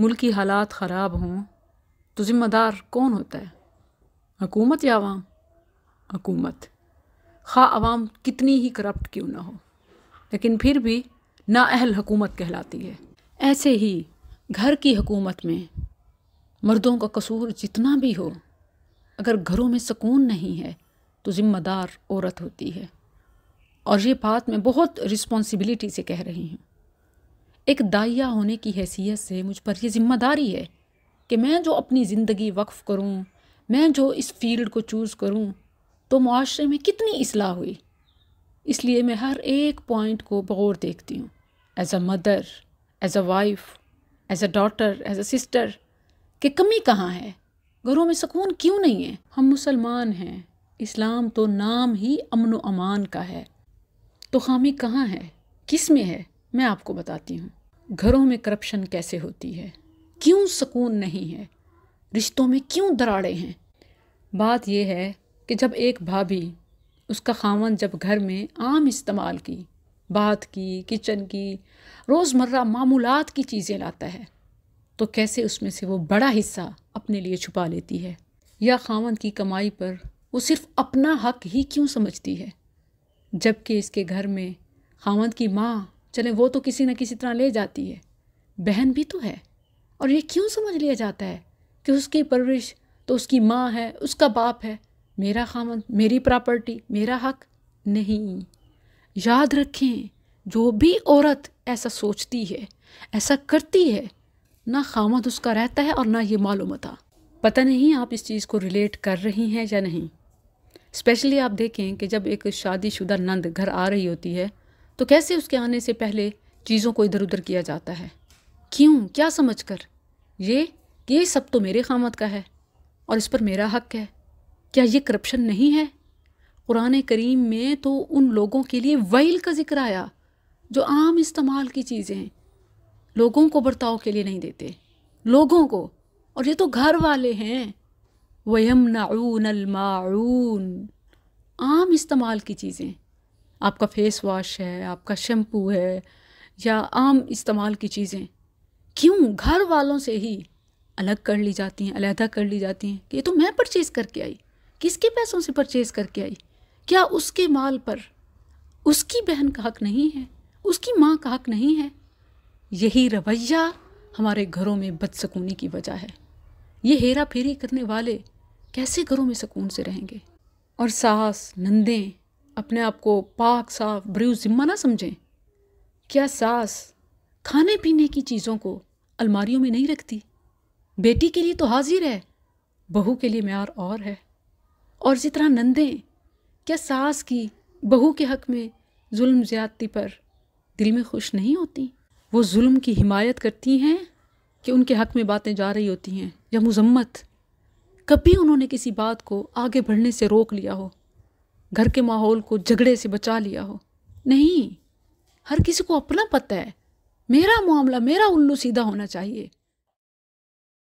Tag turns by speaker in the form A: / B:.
A: मुल्क हालात ख़राब हों तो ज़िम्मेदार कौन होता है हकूमत या आवाम हकूमत खा आवाम कितनी ही करप्ट क्यों ना हो लेकिन फिर भी नााहल हकूमत कहलाती है ऐसे ही घर की हकूमत में मर्दों का कसूर जितना भी हो अगर घरों में सकून नहीं है तो ज़िम्मेदार औरत होती है और ये बात मैं बहुत रिस्पॉन्सिबिलिटी से कह रही हूँ एक दाइया होने की हैसियत से मुझ पर यह ज़िम्मेदारी है कि मैं जो अपनी ज़िंदगी वक्फ़ करूँ मैं जो इस फील्ड को चूज़ करूँ तो माशरे में कितनी असलाह हुई इसलिए मैं हर एक पॉइंट को बगौर देखती हूँ as a mother as a wife as a daughter as a sister कि कमी कहाँ है घरों में सुकून क्यों नहीं है हम मुसलमान हैं इस्लाम तो नाम ही अमन अमान का है तो खामी कहाँ है किस में है मैं आपको बताती हूँ घरों में करप्शन कैसे होती है क्यों सुकून नहीं है रिश्तों में क्यों दराड़े हैं बात यह है कि जब एक भाभी उसका खावन जब घर में आम इस्तेमाल की बात की किचन की रोज़मर्रा मामूलत की चीज़ें लाता है तो कैसे उसमें से वो बड़ा हिस्सा अपने लिए छुपा लेती है या खावन की कमाई पर वो सिर्फ अपना हक ही क्यों समझती है जबकि इसके घर में खावंद की माँ चले वो तो किसी न किसी तरह ले जाती है बहन भी तो है और ये क्यों समझ लिया जाता है कि उसकी परवरिश तो उसकी माँ है उसका बाप है मेरा खामन मेरी प्रॉपर्टी मेरा हक नहीं याद रखें जो भी औरत ऐसा सोचती है ऐसा करती है ना खामद उसका रहता है और ना ये मालूम था पता नहीं आप इस चीज़ को रिलेट कर रही हैं या नहीं स्पेशली आप देखें कि जब एक शादीशुदा नंद घर आ रही होती है तो कैसे उसके आने से पहले चीज़ों को इधर उधर किया जाता है क्यों क्या समझ कर ये ये सब तो मेरे खामत का है और इस पर मेरा हक है क्या ये करप्शन नहीं है कुरान करीम में तो उन लोगों के लिए वैल का जिक्र आया जो आम इस्तेमाल की चीज़ें हैं लोगों को बर्ताव के लिए नहीं देते लोगों को और ये तो घर वाले हैं वयम अलमाउन आम इस्तेमाल की चीज़ें आपका फेस वॉश है आपका शैम्पू है या आम इस्तेमाल की चीज़ें क्यों घर वालों से ही अलग कर ली जाती हैं अलहदा कर ली जाती हैं कि ये तो मैं परचेज़ करके आई किसके पैसों से परचेज़ करके आई क्या उसके माल पर उसकी बहन का हक नहीं है उसकी माँ का हक नहीं है यही रवैया हमारे घरों में बदसकूनी की वजह है ये हेरा फेरी करने वाले कैसे घरों में सुकून से रहेंगे और सास नंदें अपने आप को पाक साफ ब्रू ज़िम्मा ना समझें क्या सास खाने पीने की चीज़ों को अलमारियों में नहीं रखती बेटी के लिए तो हाजिर है बहू के लिए मैार और है और इसी तरह नंदें क्या सास की बहू के हक में जुल्म ज़्यादती पर दिल में खुश नहीं होती वो जुल्म की हिमायत करती हैं कि उनके हक में बातें जा रही होती हैं या मुजम्मत कभी उन्होंने किसी बात को आगे बढ़ने से रोक लिया हो घर के माहौल को झगड़े से बचा लिया हो नहीं हर किसी को अपना पता है मेरा मामला मेरा उल्लू सीधा होना चाहिए